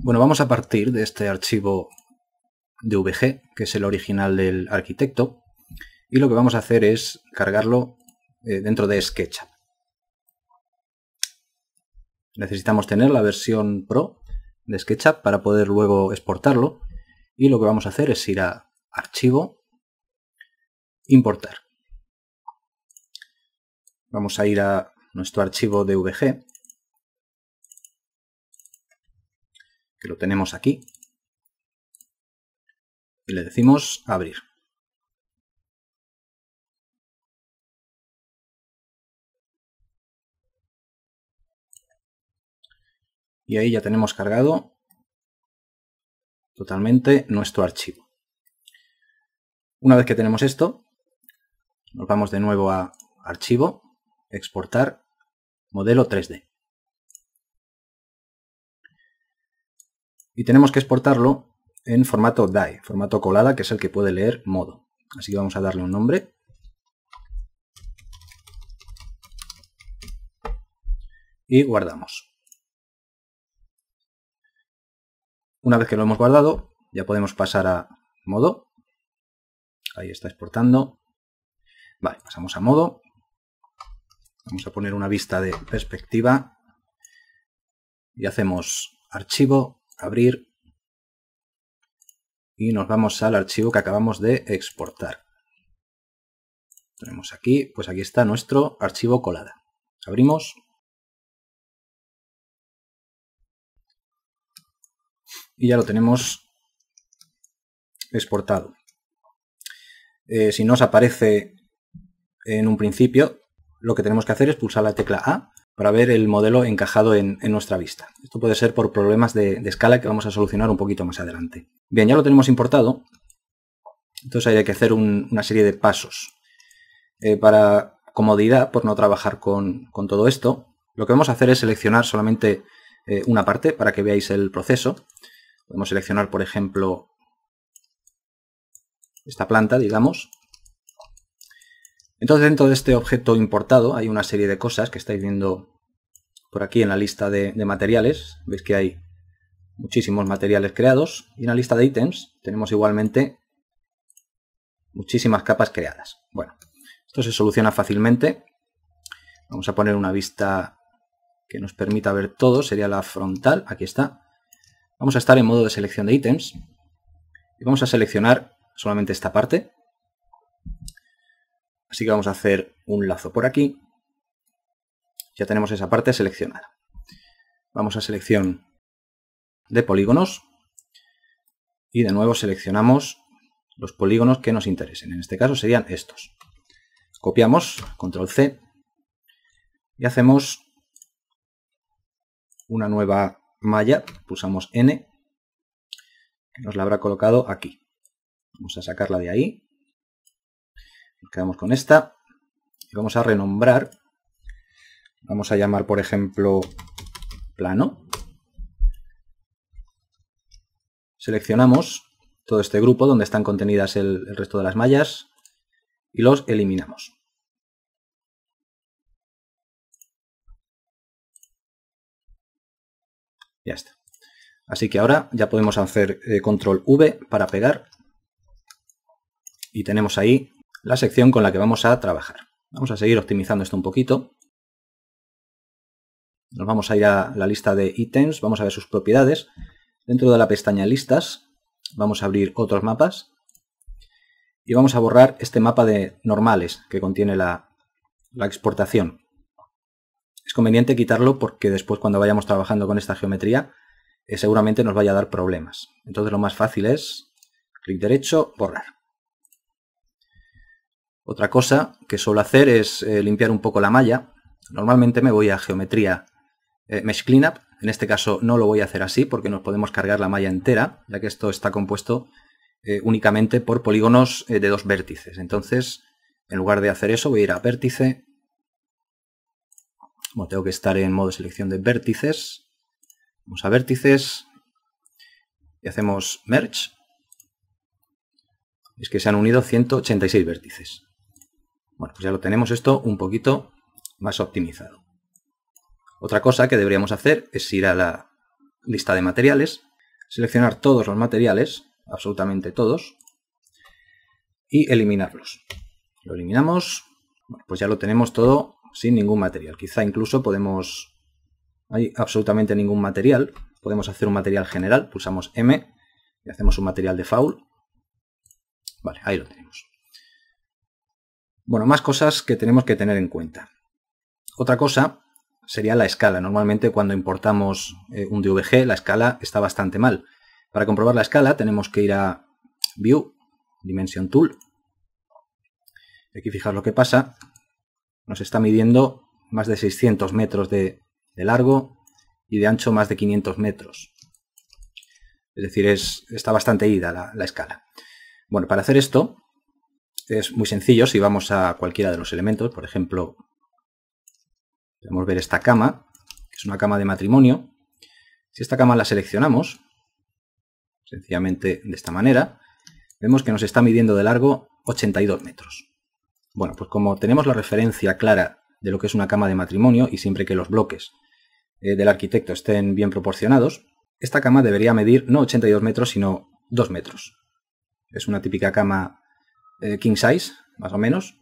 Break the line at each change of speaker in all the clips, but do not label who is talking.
Bueno, vamos a partir de este archivo de .vg, que es el original del arquitecto, y lo que vamos a hacer es cargarlo eh, dentro de SketchUp. Necesitamos tener la versión Pro de SketchUp para poder luego exportarlo, y lo que vamos a hacer es ir a Archivo, Importar. Vamos a ir a nuestro archivo de .vg que lo tenemos aquí, y le decimos abrir. Y ahí ya tenemos cargado totalmente nuestro archivo. Una vez que tenemos esto, nos vamos de nuevo a Archivo, Exportar, Modelo 3D. y tenemos que exportarlo en formato DAI, formato colada, que es el que puede leer modo. Así que vamos a darle un nombre. Y guardamos. Una vez que lo hemos guardado, ya podemos pasar a modo. Ahí está exportando. Vale, pasamos a modo. Vamos a poner una vista de perspectiva. Y hacemos archivo, abrir y nos vamos al archivo que acabamos de exportar. Tenemos aquí, pues aquí está nuestro archivo colada. Abrimos. Y ya lo tenemos exportado. Eh, si no os aparece en un principio, lo que tenemos que hacer es pulsar la tecla A para ver el modelo encajado en, nuestra vista. Esto puede ser por problemas de, escala que vamos a solucionar un poquito más adelante. Bien, ya lo tenemos importado, entonces hay que hacer una serie de pasos. Eh, para comodidad, por no trabajar con, todo esto, lo que vamos a hacer es seleccionar solamente eh, una parte para que veáis el proceso. Podemos seleccionar, por ejemplo, esta planta, digamos. Entonces, dentro de este objeto importado hay una serie de cosas que estáis viendo por aquí en la lista de, materiales, veis que hay muchísimos materiales creados y en la lista de ítems tenemos igualmente muchísimas capas creadas. Bueno, esto se soluciona fácilmente. Vamos a poner una vista que nos permita ver todo, sería la frontal, aquí está. Vamos a estar en modo de selección de ítems y vamos a seleccionar solamente esta parte. Así que vamos a hacer un lazo por aquí ya tenemos esa parte seleccionada. Vamos a selección de polígonos y de nuevo seleccionamos los polígonos que nos interesen. En este caso serían estos. Copiamos, control C, y hacemos una nueva malla, pulsamos N, nos la habrá colocado aquí. Vamos a sacarla de ahí, nos quedamos con esta, y vamos a renombrar Vamos a llamar, por ejemplo, plano. Seleccionamos todo este grupo donde están contenidas el, resto de las mallas y los eliminamos. Ya está. Así que ahora ya podemos hacer eh, control V para pegar y tenemos ahí la sección con la que vamos a trabajar. Vamos a seguir optimizando esto un poquito. Nos vamos a ir a la lista de ítems, vamos a ver sus propiedades. Dentro de la pestaña listas vamos a abrir otros mapas y vamos a borrar este mapa de normales que contiene la, exportación. Es conveniente quitarlo porque después cuando vayamos trabajando con esta geometría eh, seguramente nos vaya a dar problemas. Entonces lo más fácil es clic derecho, borrar. Otra cosa que suelo hacer es eh, limpiar un poco la malla. Normalmente me voy a geometría eh, mesh Cleanup. En este caso no lo voy a hacer así porque nos podemos cargar la malla entera, ya que esto está compuesto eh, únicamente por polígonos eh, de dos vértices. Entonces, en lugar de hacer eso, voy a ir a vértice. Bueno, tengo que estar en modo selección de vértices. Vamos a vértices y hacemos merge. Es que se han unido 186 vértices. Bueno, pues ya lo tenemos esto un poquito más optimizado. Otra cosa que deberíamos hacer es ir a la lista de materiales, seleccionar todos los materiales, absolutamente todos, y eliminarlos. Lo eliminamos, pues ya lo tenemos todo sin ningún material. Quizá incluso podemos... Hay absolutamente ningún material. Podemos hacer un material general, pulsamos M y hacemos un material de foul. Vale, ahí lo tenemos. Bueno, más cosas que tenemos que tener en cuenta. Otra cosa sería la escala. Normalmente cuando importamos eh, un DVG, la escala está bastante mal. Para comprobar la escala tenemos que ir a View, Dimension Tool. Aquí fijar lo que pasa. Nos está midiendo más de 600 metros de, largo y de ancho más de 500 metros. Es decir, es, está bastante ida la, la escala. Bueno, para hacer esto es muy sencillo si vamos a cualquiera de los elementos, por ejemplo, Podemos ver esta cama, que es una cama de matrimonio. Si esta cama la seleccionamos, sencillamente de esta manera, vemos que nos está midiendo de largo 82 metros. Bueno, pues como tenemos la referencia clara de lo que es una cama de matrimonio y siempre que los bloques eh, del arquitecto estén bien proporcionados, esta cama debería medir no 82 metros, sino 2 metros. Es una típica cama eh, king size, más o menos.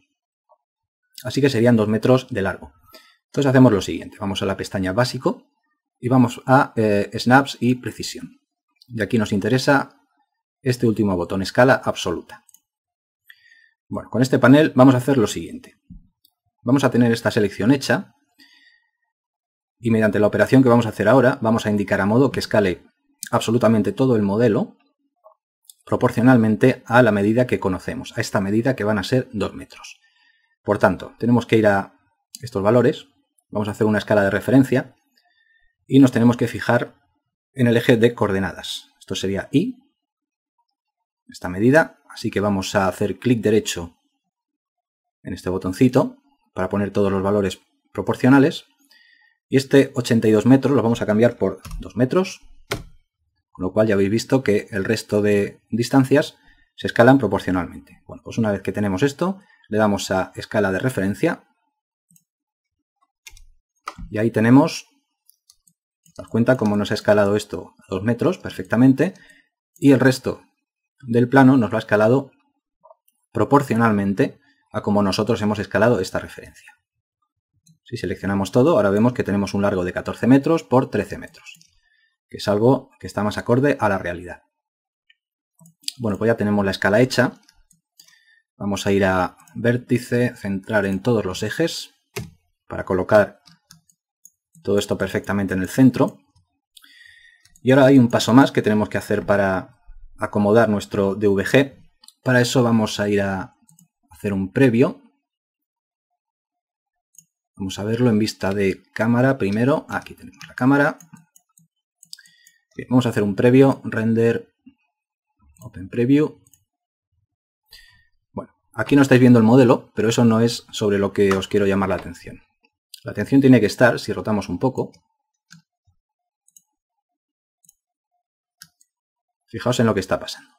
Así que serían 2 metros de largo. Entonces hacemos lo siguiente, vamos a la pestaña básico y vamos a eh, snaps y precisión. Y aquí nos interesa este último botón, escala absoluta. Bueno, con este panel vamos a hacer lo siguiente. Vamos a tener esta selección hecha y mediante la operación que vamos a hacer ahora vamos a indicar a modo que escale absolutamente todo el modelo proporcionalmente a la medida que conocemos, a esta medida que van a ser 2 metros. Por tanto, tenemos que ir a estos valores Vamos a hacer una escala de referencia y nos tenemos que fijar en el eje de coordenadas. Esto sería Y, esta medida, así que vamos a hacer clic derecho en este botoncito para poner todos los valores proporcionales. Y este 82 metros lo vamos a cambiar por 2 metros, con lo cual ya habéis visto que el resto de distancias se escalan proporcionalmente. Bueno, pues una vez que tenemos esto, le damos a escala de referencia y ahí tenemos, das cuenta cómo nos ha escalado esto a 2 metros perfectamente, y el resto del plano nos lo ha escalado proporcionalmente a como nosotros hemos escalado esta referencia. Si seleccionamos todo, ahora vemos que tenemos un largo de 14 metros por 13 metros, que es algo que está más acorde a la realidad. Bueno, pues ya tenemos la escala hecha. Vamos a ir a vértice, centrar en todos los ejes para colocar todo esto perfectamente en el centro. Y ahora hay un paso más que tenemos que hacer para acomodar nuestro DVG. Para eso vamos a ir a hacer un previo. Vamos a verlo en vista de cámara primero. Aquí tenemos la cámara. vamos a hacer un previo, render, open preview. Bueno, aquí no estáis viendo el modelo, pero eso no es sobre lo que os quiero llamar la atención. La atención tiene que estar, si rotamos un poco, fijaos en lo que está pasando.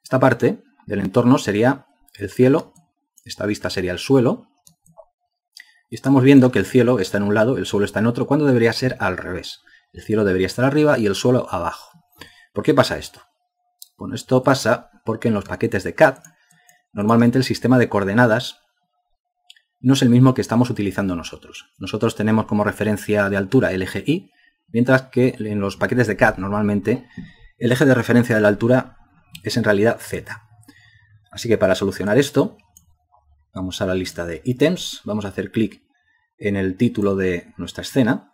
Esta parte del entorno sería el cielo, esta vista sería el suelo, y estamos viendo que el cielo está en un lado, el suelo está en otro, cuando debería ser al revés. El cielo debería estar arriba y el suelo abajo. ¿Por qué pasa esto? Bueno, esto pasa porque en los paquetes de CAD, normalmente el sistema de coordenadas no es el mismo que estamos utilizando nosotros. Nosotros tenemos como referencia de altura el eje Y, mientras que en los paquetes de CAD normalmente el eje de referencia de la altura es en realidad Z. Así que para solucionar esto, vamos a la lista de ítems, vamos a hacer clic en el título de nuestra escena.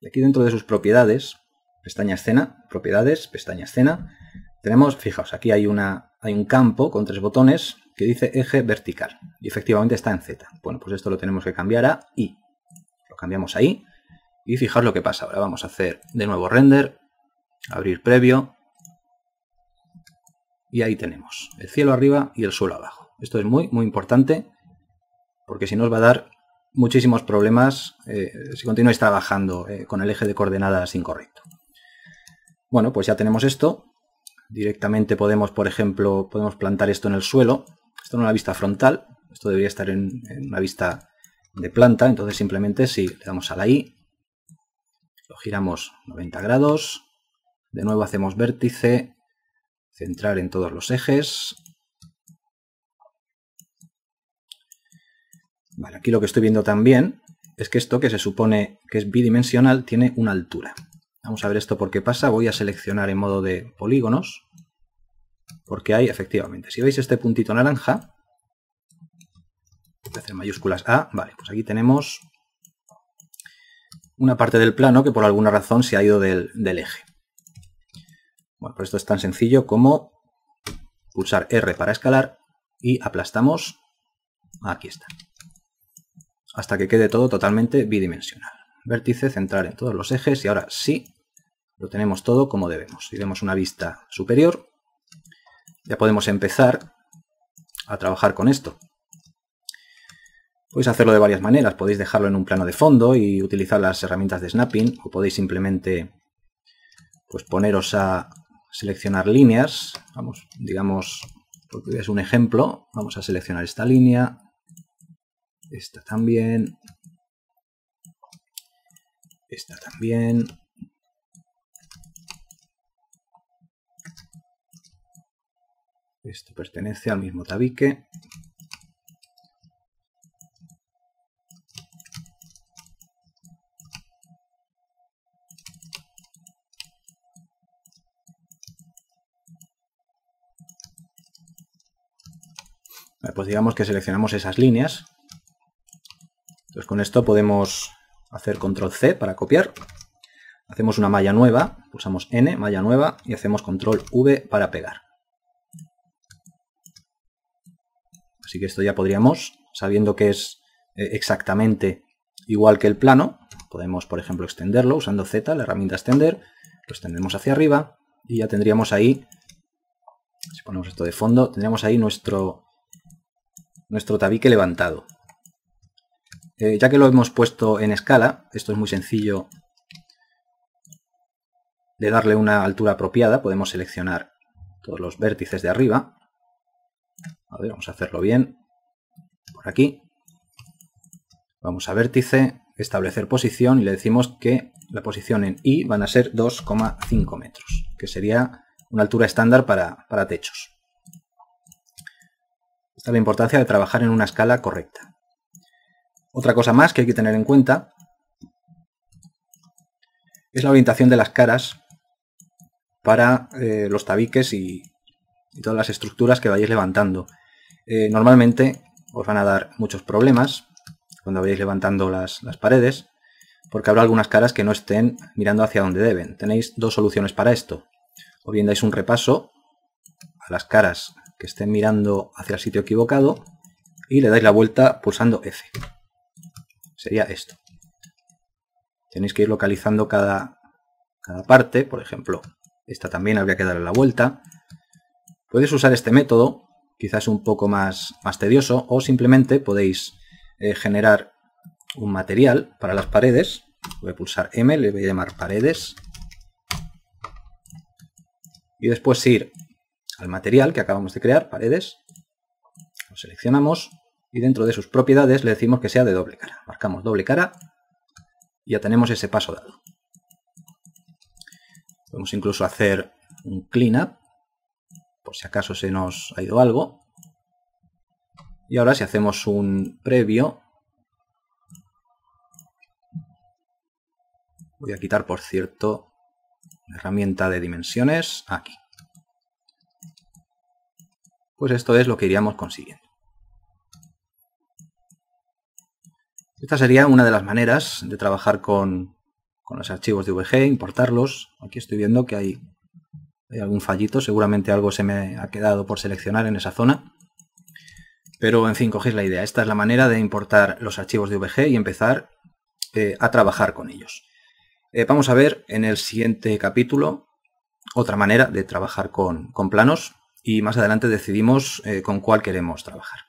Y aquí dentro de sus propiedades, pestaña escena, propiedades, pestaña escena, tenemos, fijaos, aquí hay, una, hay un campo con tres botones, que dice eje vertical. Y efectivamente está en Z. Bueno, pues esto lo tenemos que cambiar a Y. Lo cambiamos ahí Y. Y lo que pasa. Ahora vamos a hacer de nuevo render, abrir previo. Y ahí tenemos el cielo arriba y el suelo abajo. Esto es muy, muy importante porque si nos va a dar muchísimos problemas eh, si continuáis trabajando eh, con el eje de coordenadas incorrecto. Bueno, pues ya tenemos esto. Directamente podemos, por ejemplo, podemos plantar esto en el suelo esto no es una vista frontal, esto debería estar en, una vista de planta, entonces simplemente si le damos a la I, lo giramos 90 grados, de nuevo hacemos vértice, centrar en todos los ejes. aquí lo que estoy viendo también es que esto que se supone que es bidimensional tiene una altura. Vamos a ver esto por qué pasa. Voy a seleccionar en modo de polígonos porque hay, efectivamente, si veis este puntito naranja, voy a hacer mayúsculas A, vale, pues aquí tenemos una parte del plano que por alguna razón se ha ido del, eje. Bueno, pues esto es tan sencillo como pulsar R para escalar y aplastamos, aquí está, hasta que quede todo totalmente bidimensional. Vértice, centrar en todos los ejes y ahora sí, lo tenemos todo como debemos. Si vemos una vista superior, ya podemos empezar a trabajar con esto. Podéis hacerlo de varias maneras. Podéis dejarlo en un plano de fondo y utilizar las herramientas de snapping. O podéis simplemente pues, poneros a seleccionar líneas. Vamos, digamos, porque es un ejemplo. Vamos a seleccionar esta línea. Esta también. Esta también. Esto pertenece al mismo tabique. Pues digamos que seleccionamos esas líneas. Entonces con esto podemos hacer control C para copiar. Hacemos una malla nueva, pulsamos N, malla nueva, y hacemos control V para pegar. Así que esto ya podríamos, sabiendo que es eh, exactamente igual que el plano, podemos, por ejemplo, extenderlo usando Z, la herramienta extender, lo extendemos hacia arriba y ya tendríamos ahí, si ponemos esto de fondo, tendríamos ahí nuestro, nuestro tabique levantado. Eh, ya que lo hemos puesto en escala, esto es muy sencillo de darle una altura apropiada, podemos seleccionar todos los vértices de arriba a ver, vamos a hacerlo bien. Por aquí. Vamos a vértice, establecer posición y le decimos que la posición en Y van a ser 2,5 metros, que sería una altura estándar para, techos. Esta es la importancia de trabajar en una escala correcta. Otra cosa más que hay que tener en cuenta es la orientación de las caras para eh, los tabiques y, todas las estructuras que vayáis levantando. Eh, normalmente os van a dar muchos problemas cuando vayáis levantando las, paredes, porque habrá algunas caras que no estén mirando hacia donde deben. Tenéis dos soluciones para esto. O bien dais un repaso a las caras que estén mirando hacia el sitio equivocado y le dais la vuelta pulsando F. Sería esto. Tenéis que ir localizando cada, cada parte, por ejemplo, esta también habría que darle la vuelta. Puedes usar este método quizás un poco más, más tedioso, o simplemente podéis eh, generar un material para las paredes. Voy a pulsar M, le voy a llamar paredes. Y después ir al material que acabamos de crear, paredes. Lo seleccionamos y dentro de sus propiedades le decimos que sea de doble cara. Marcamos doble cara y ya tenemos ese paso dado. Podemos incluso hacer un cleanup por si acaso se nos ha ido algo. Y ahora si hacemos un previo, voy a quitar, por cierto, la herramienta de dimensiones aquí. Pues esto es lo que iríamos consiguiendo. Esta sería una de las maneras de trabajar con, con los archivos de VG, importarlos. Aquí estoy viendo que hay hay algún fallito, seguramente algo se me ha quedado por seleccionar en esa zona. Pero en fin, cogéis la idea. Esta es la manera de importar los archivos de VG y empezar eh, a trabajar con ellos. Eh, vamos a ver en el siguiente capítulo otra manera de trabajar con, con planos y más adelante decidimos eh, con cuál queremos trabajar.